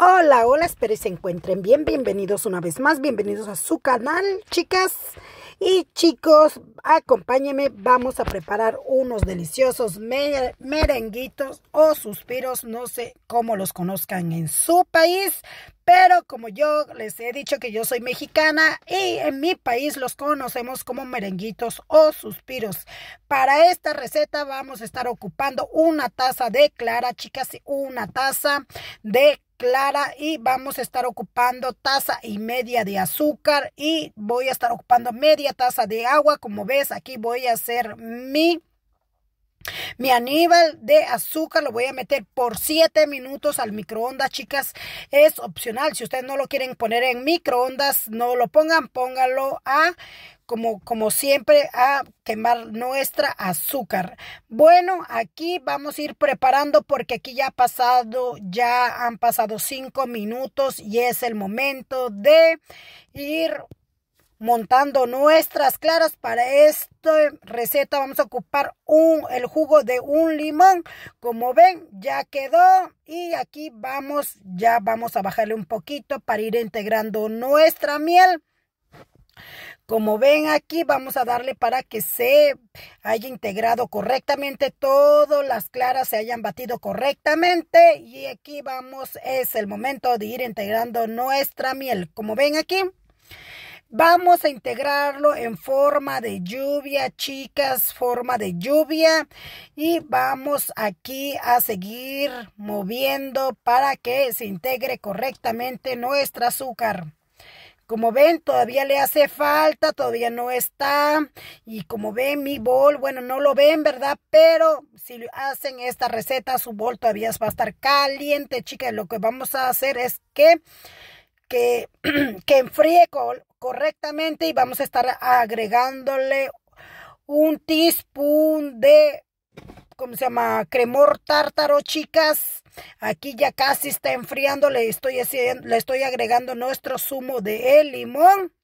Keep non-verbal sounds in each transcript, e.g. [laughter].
Hola, hola, espero que se encuentren bien. Bienvenidos una vez más, bienvenidos a su canal, chicas y chicos. Acompáñenme, vamos a preparar unos deliciosos merenguitos o suspiros, no sé cómo los conozcan en su país, pero como yo les he dicho que yo soy mexicana y en mi país los conocemos como merenguitos o suspiros. Para esta receta vamos a estar ocupando una taza de clara, chicas, una taza de clara y vamos a estar ocupando taza y media de azúcar y voy a estar ocupando media taza de agua. Como ves, aquí voy a hacer mi mi aníbal de azúcar lo voy a meter por 7 minutos al microondas, chicas. Es opcional. Si ustedes no lo quieren poner en microondas, no lo pongan, póngalo a como, como, siempre a quemar nuestra azúcar. Bueno, aquí vamos a ir preparando porque aquí ya ha pasado, ya han pasado cinco minutos y es el momento de ir montando nuestras claras. Para esta receta vamos a ocupar el jugo de un limón. Como ven, ya quedó. Y aquí vamos, ya vamos a bajarle un poquito para ir integrando nuestra miel. Como ven aquí vamos a darle para que se haya integrado correctamente, todas las claras se hayan batido correctamente y aquí vamos, es el momento de ir integrando nuestra miel. Como ven aquí. Vamos a integrarlo en forma de lluvia, chicas, forma de lluvia. Y vamos aquí a seguir moviendo para que se integre correctamente nuestro azúcar. Como ven, todavía le hace falta, todavía no está. Y como ven, mi bol, bueno, no lo ven, ¿verdad? Pero si hacen esta receta, su bol todavía va a estar caliente, chicas. Lo que vamos a hacer es que, que, [clears throat] que enfríe con, correctamente y vamos a estar agregándole un teaspoon de, ¿cómo se llama? Cremor tártaro, chicas. Aquí ya casi está enfriando, le estoy, haciendo, le estoy agregando nuestro zumo de limón.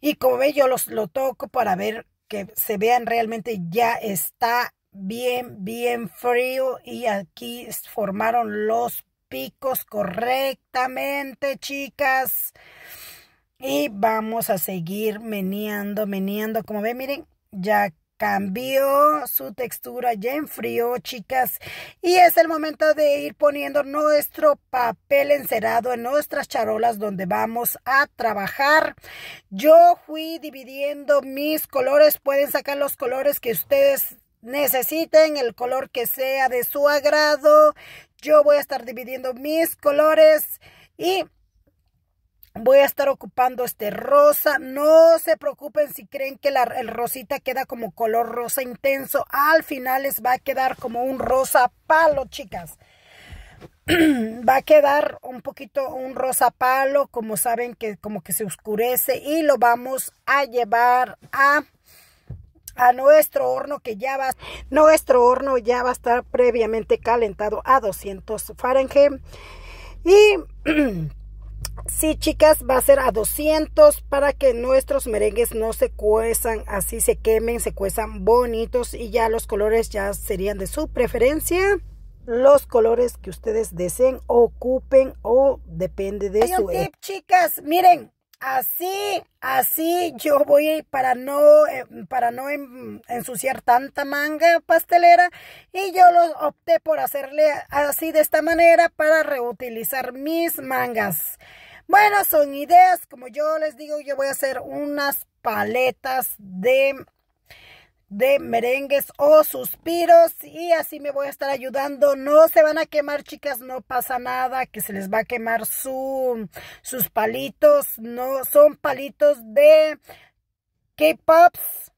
Y como ve, yo los, lo toco para ver que se vean realmente ya está bien, bien frío. Y aquí formaron los picos correctamente, chicas. Y vamos a seguir meneando, meneando. Como ven, miren, ya cambió su textura, ya enfrió, chicas. Y es el momento de ir poniendo nuestro papel encerado en nuestras charolas donde vamos a trabajar. Yo fui dividiendo mis colores. Pueden sacar los colores que ustedes necesiten, el color que sea de su agrado. Yo voy a estar dividiendo mis colores y Voy a estar ocupando este rosa. No se preocupen si creen que el rosita queda como color rosa intenso. Al final les va a quedar como un rosa palo, chicas. [clears throat] va a quedar un poquito un rosa palo, como saben que como que se oscurece. Y lo vamos a llevar a a nuestro horno que ya va nuestro horno ya va a estar previamente calentado a 200 Fahrenheit y [clears throat] Sí, chicas, va a ser a 200 para que nuestros merengues no se cuezan, así se quemen, se cuezan bonitos y ya los colores ya serían de su preferencia. Los colores que ustedes deseen, ocupen o depende de su... chicas, miren, Así, así yo voy para no, eh, para no ensuciar tanta manga pastelera y yo los opté por hacerle así de esta manera para reutilizar mis mangas. Bueno, son ideas, como yo les digo, yo voy a hacer unas paletas de de merengues o suspiros y así me voy a estar ayudando no se van a quemar chicas no pasa nada que se les va a quemar su sus palitos no son palitos de k-pops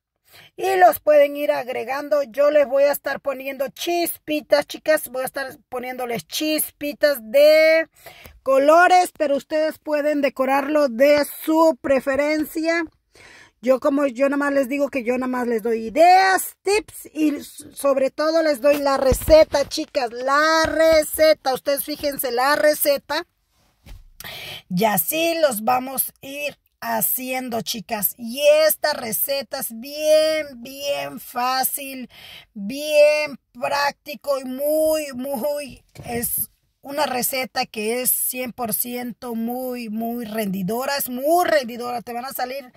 y los pueden ir agregando yo les voy a estar poniendo chispitas chicas voy a estar poniéndoles chispitas de colores pero ustedes pueden decorarlo de su preferencia yo como yo nada más les digo que yo nada más les doy ideas, tips y sobre todo les doy la receta, chicas, la receta. Ustedes fíjense la receta. Y así los vamos a ir haciendo, chicas. Y esta receta es bien, bien fácil, bien práctico y muy, muy... Es una receta que es 100% muy, muy rendidora. Es muy rendidora. Te van a salir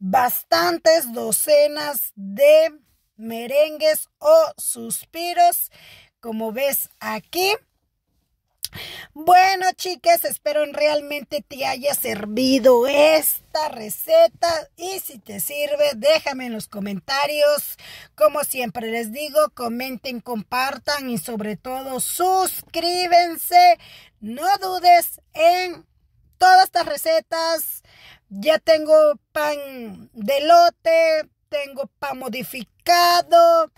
bastantes docenas de merengues o suspiros, como ves aquí. Bueno, chicas, espero realmente te haya servido esta receta y si te sirve, déjame en los comentarios. Como siempre les digo, comenten, compartan y sobre todo suscríbense. No dudes en todas estas recetas ya tengo pan de lote, tengo pan modificado,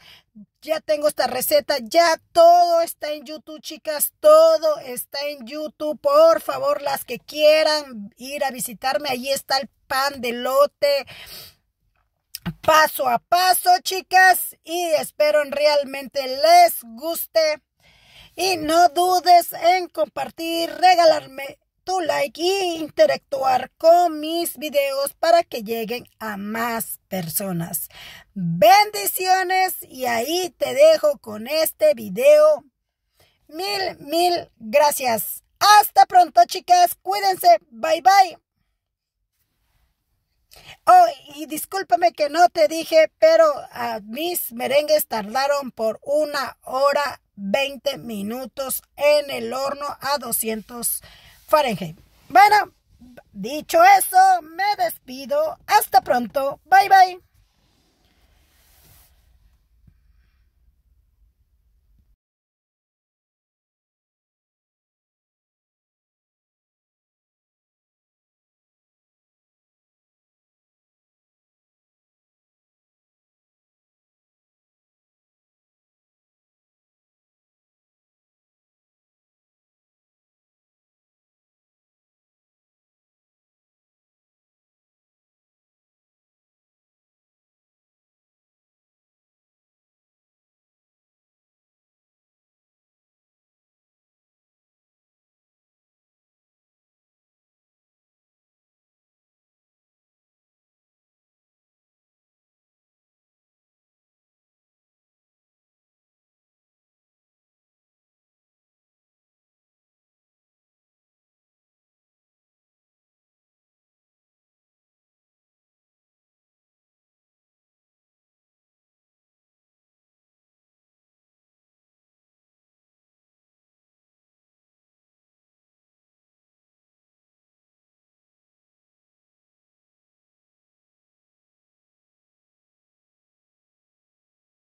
ya tengo esta receta, ya todo está en YouTube, chicas, todo está en YouTube. Por favor, las que quieran ir a visitarme, ahí está el pan de lote paso a paso, chicas, y espero realmente les guste. Y no dudes en compartir, regalarme, tu like y interactuar con mis videos para que lleguen a más personas. Bendiciones y ahí te dejo con este video. Mil, mil gracias. Hasta pronto, chicas. Cuídense. Bye, bye. Oh, y discúlpame que no te dije, pero mis merengues tardaron por una hora veinte minutos en el horno a 200 Fahrenheit. Bueno, dicho eso, me despido. Hasta pronto. Bye bye.